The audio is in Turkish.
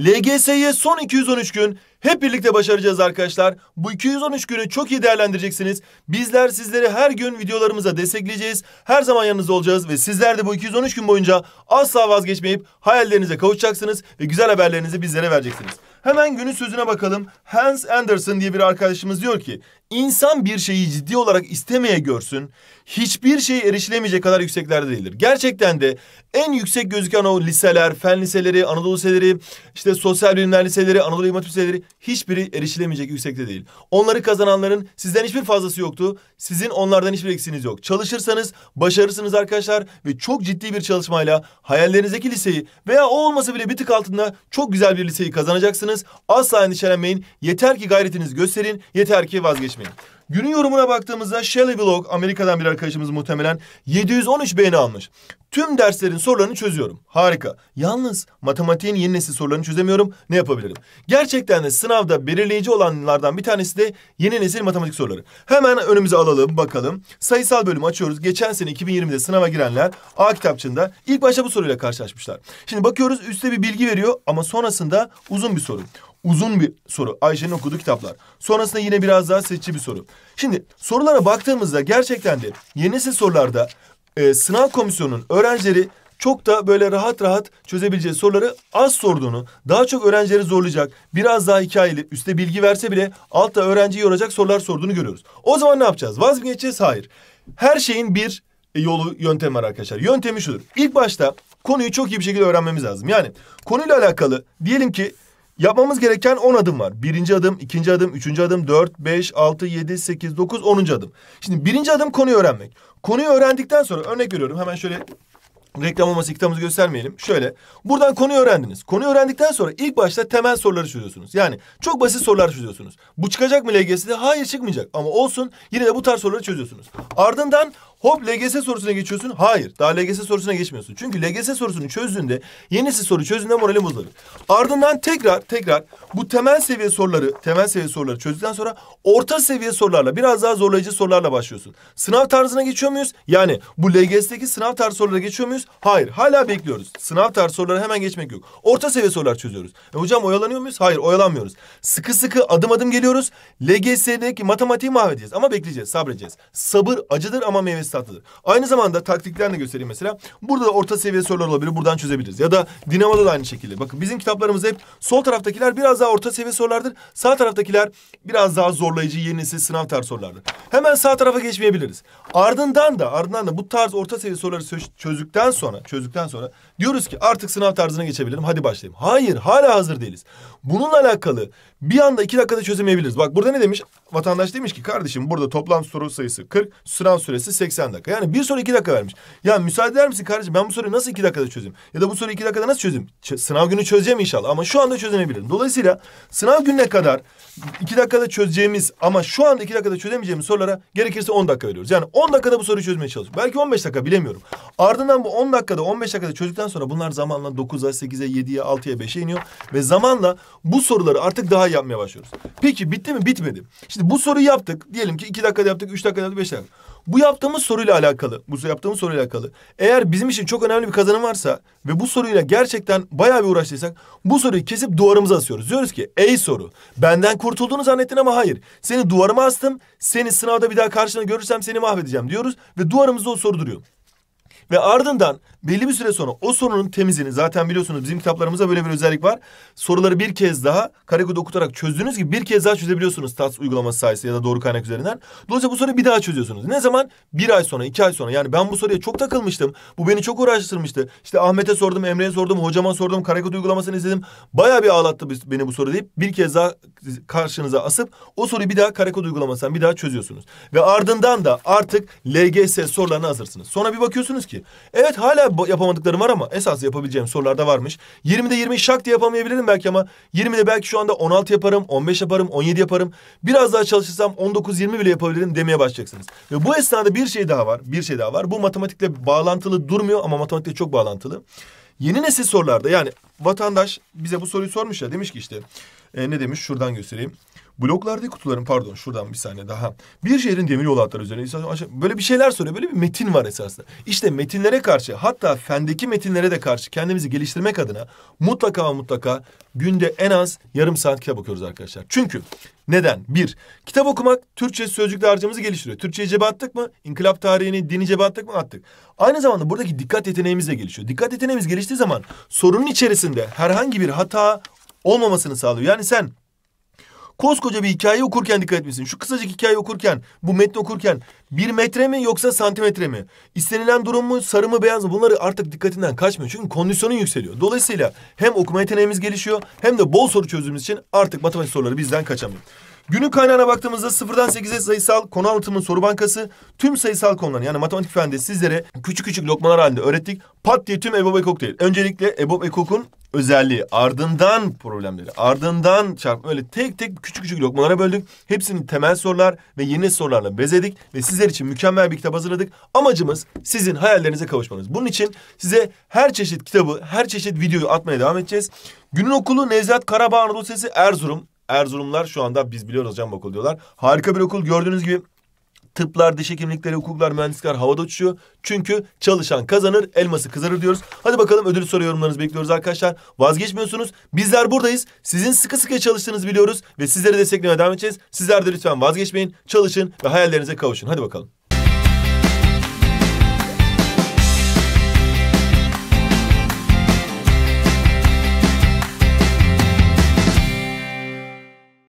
LGS'ye son 213 gün hep birlikte başaracağız arkadaşlar. Bu 213 günü çok iyi değerlendireceksiniz. Bizler sizleri her gün videolarımıza destekleyeceğiz. Her zaman yanınızda olacağız ve sizler de bu 213 gün boyunca asla vazgeçmeyip hayallerinize kavuşacaksınız ve güzel haberlerinizi bizlere vereceksiniz. Hemen günün sözüne bakalım. Hans Anderson diye bir arkadaşımız diyor ki İnsan bir şeyi ciddi olarak istemeye görsün, hiçbir şey erişilemeyecek kadar yükseklerde değildir. Gerçekten de en yüksek gözüken o liseler, fen liseleri, Anadolu liseleri, işte sosyal bilimler liseleri, Anadolu İmam liseleri hiçbiri erişilemeyecek yüksekte değil. Onları kazananların sizden hiçbir fazlası yoktu. Sizin onlardan hiçbir eksiniz yok. Çalışırsanız başarırsınız arkadaşlar ve çok ciddi bir çalışmayla hayallerinizdeki liseyi veya o olmasa bile bir tık altında çok güzel bir liseyi kazanacaksınız. Asla endişelenmeyin. Yeter ki gayretinizi gösterin, yeter ki vazgeçmeyin. me. Günün yorumuna baktığımızda Shelley Vlog Amerika'dan bir arkadaşımız muhtemelen 713 beğeni almış. Tüm derslerin sorularını çözüyorum. Harika. Yalnız matematiğin yeni nesil sorularını çözemiyorum. Ne yapabilirim? Gerçekten de sınavda belirleyici olanlardan bir tanesi de yeni nesil matematik soruları. Hemen önümüze alalım bakalım. Sayısal bölümü açıyoruz. Geçen sene 2020'de sınava girenler A kitapçığında ilk başta bu soruyla karşılaşmışlar. Şimdi bakıyoruz üstte bir bilgi veriyor ama sonrasında uzun bir soru. Uzun bir soru. Ayşe'nin okuduğu kitaplar. Sonrasında yine biraz daha seçici bir soru. Şimdi sorulara baktığımızda gerçekten de yeni nesil sorularda e, sınav komisyonunun öğrencileri çok da böyle rahat rahat çözebileceği soruları az sorduğunu, daha çok öğrencileri zorlayacak, biraz daha hikayeli, üstte bilgi verse bile altta öğrenciyi yoracak sorular sorduğunu görüyoruz. O zaman ne yapacağız? mı geçeceğiz? Hayır. Her şeyin bir yolu, yöntemi var arkadaşlar. Yöntemi şudur. İlk başta konuyu çok iyi bir şekilde öğrenmemiz lazım. Yani konuyla alakalı diyelim ki Yapmamız gereken 10 adım var. Birinci adım, ikinci adım, üçüncü adım, dört, beş, altı, yedi, sekiz, dokuz, onuncu adım. Şimdi birinci adım konuyu öğrenmek. Konuyu öğrendikten sonra örnek veriyorum hemen şöyle reklam olması kitabımızı göstermeyelim. Şöyle buradan konuyu öğrendiniz. Konuyu öğrendikten sonra ilk başta temel soruları çözüyorsunuz. Yani çok basit sorular çözüyorsunuz. Bu çıkacak mı LGS'de? Hayır çıkmayacak ama olsun yine de bu tarz soruları çözüyorsunuz. Ardından Hop LGS sorusuna geçiyorsun. Hayır. Daha LGS sorusuna geçmiyorsun. Çünkü LGS sorusunu çözdüğünde yenisi soru çözdüğünde moralim bozulur. Ardından tekrar tekrar bu temel seviye soruları temel seviye soruları çözdükten sonra orta seviye sorularla biraz daha zorlayıcı sorularla başlıyorsun. Sınav tarzına geçiyor muyuz? Yani bu LGS'deki sınav tarzı sorulara geçiyor muyuz? Hayır. Hala bekliyoruz. Sınav tarzı sorulara hemen geçmek yok. Orta seviye sorular çözüyoruz. E hocam oyalanıyor muyuz? Hayır oyalanmıyoruz. Sıkı sıkı adım adım geliyoruz. LGS'deki matematiği mahvedeceğiz ama bekleyeceğiz, sabredeceğiz. Sabır acıdır ama meyvesi tahtadır. Aynı zamanda taktiklerini de göstereyim mesela. Burada da orta seviye sorular olabilir. Buradan çözebiliriz. Ya da dinamada da aynı şekilde. Bakın bizim kitaplarımızda hep sol taraftakiler biraz daha orta seviye sorulardır. Sağ taraftakiler biraz daha zorlayıcı, yenisi sınav tarzı sorulardır. Hemen sağ tarafa geçmeyebiliriz. Ardından da ardından da bu tarz orta seviye soruları çözdükten sonra, çözdükten sonra diyoruz ki artık sınav tarzına geçebilirim. Hadi başlayayım. Hayır, hala hazır değiliz. Bununla alakalı bir anda iki dakikada çözemeyebiliriz. Bak burada ne demiş? Vatandaş demiş ki kardeşim burada toplam soru sayısı 40, sınav süresi 80 80 dakika. Yani bir soru iki dakika vermiş. Ya müsaade eder misin kardeşim ben bu soruyu nasıl iki dakikada çözeyim? Ya da bu soruyu iki dakikada nasıl çözeyim? Ç- sınav günü çözeceğim inşallah ama şu anda çözemeyebilirim. Dolayısıyla sınav gününe kadar iki dakikada çözeceğimiz ama şu anda iki dakikada çözemeyeceğimiz sorulara gerekirse 10 dakika veriyoruz. Yani 10 dakikada bu soruyu çözmeye çalışıyoruz. Belki 15 dakika bilemiyorum. Ardından bu 10 dakikada 15 dakikada çözdükten sonra bunlar zamanla 9'a, 8'e, 7'ye, 6'ya, 5'e iniyor. Ve zamanla bu soruları artık daha iyi yapmaya başlıyoruz. Peki bitti mi? Bitmedi. Şimdi bu soruyu yaptık. Diyelim ki iki dakikada yaptık, üç dakikada yaptık, beş dakikada. Bu yaptığımız soruyla alakalı, bu yaptığımız soruyla alakalı. Eğer bizim için çok önemli bir kazanım varsa ve bu soruyla gerçekten bayağı bir uğraştıysak bu soruyu kesip duvarımıza asıyoruz. Diyoruz ki ey soru benden kurtulduğunu zannettin ama hayır. Seni duvarıma astım, seni sınavda bir daha karşına görürsem seni mahvedeceğim diyoruz ve duvarımızda o soru duruyor. Ve ardından belli bir süre sonra o sorunun temizini zaten biliyorsunuz bizim kitaplarımızda böyle bir özellik var. Soruları bir kez daha karekod okutarak çözdüğünüz gibi bir kez daha çözebiliyorsunuz tas uygulaması sayesinde ya da doğru kaynak üzerinden. Dolayısıyla bu soruyu bir daha çözüyorsunuz. Ne zaman? Bir ay sonra, iki ay sonra. Yani ben bu soruya çok takılmıştım. Bu beni çok uğraştırmıştı. İşte Ahmet'e sordum, Emre'ye sordum, hocama sordum, karekod uygulamasını izledim. baya bir ağlattı beni bu soru deyip bir kez daha karşınıza asıp o soruyu bir daha karekod uygulamasından bir daha çözüyorsunuz. Ve ardından da artık LGS sorularına hazırsınız. Sonra bir bakıyorsunuz diyorsunuz ki evet hala yapamadıklarım var ama esas yapabileceğim sorularda varmış. 20'de 20 şak diye yapamayabilirim belki ama 20'de belki şu anda 16 yaparım, 15 yaparım, 17 yaparım. Biraz daha çalışırsam 19-20 bile yapabilirim demeye başlayacaksınız. Ve bu esnada bir şey daha var, bir şey daha var. Bu matematikle bağlantılı durmuyor ama matematikle çok bağlantılı. Yeni nesil sorularda yani vatandaş bize bu soruyu sormuş ya demiş ki işte e, ne demiş şuradan göstereyim. Bloklardaki kutuların pardon şuradan bir saniye daha. Bir şehrin demiryolu hatları üzerine böyle bir şeyler soruyor. Böyle bir metin var esasında. İşte metinlere karşı hatta fendeki metinlere de karşı kendimizi geliştirmek adına mutlaka mutlaka günde en az yarım saat kitap okuyoruz arkadaşlar. Çünkü neden? Bir, kitap okumak Türkçe sözcükle harcamızı geliştiriyor. Türkçeyi cebe attık mı? İnkılap tarihini, dini cebe attık mı? Attık. Aynı zamanda buradaki dikkat yeteneğimiz de gelişiyor. Dikkat yeteneğimiz geliştiği zaman sorunun içerisinde herhangi bir hata olmamasını sağlıyor. Yani sen koskoca bir hikaye okurken dikkat etmişsin. Şu kısacık hikaye okurken, bu metni okurken bir metre mi yoksa santimetre mi? İstenilen durum mu, sarı mı, beyaz mı? Bunları artık dikkatinden kaçmıyor. Çünkü kondisyonun yükseliyor. Dolayısıyla hem okuma yeteneğimiz gelişiyor hem de bol soru çözdüğümüz için artık matematik soruları bizden kaçamıyor. Günün kaynağına baktığımızda sıfırdan sekize sayısal konu anlatımın soru bankası tüm sayısal konuları yani matematik fende sizlere küçük küçük lokmalar halinde öğrettik. Pat diye tüm Ebob Ekok değil. Öncelikle Ebob Ekok'un özelliği, ardından problemleri, ardından çarpma öyle tek tek küçük küçük lokmalara böldük. Hepsini temel sorular ve yeni sorularla bezedik ve sizler için mükemmel bir kitap hazırladık. Amacımız sizin hayallerinize kavuşmanız. Bunun için size her çeşit kitabı, her çeşit videoyu atmaya devam edeceğiz. Günün okulu Nevzat Karabağ Anadolu Sesi Erzurum. Erzurumlar şu anda biz biliyoruz hocam okul diyorlar. Harika bir okul gördüğünüz gibi tıplar, diş hekimlikleri, hukuklar, mühendislikler havada uçuyor. Çünkü çalışan kazanır, elması kızarır diyoruz. Hadi bakalım ödül soru yorumlarınızı bekliyoruz arkadaşlar. Vazgeçmiyorsunuz. Bizler buradayız. Sizin sıkı sıkı çalıştığınızı biliyoruz ve sizleri desteklemeye devam edeceğiz. Sizler de lütfen vazgeçmeyin, çalışın ve hayallerinize kavuşun. Hadi bakalım.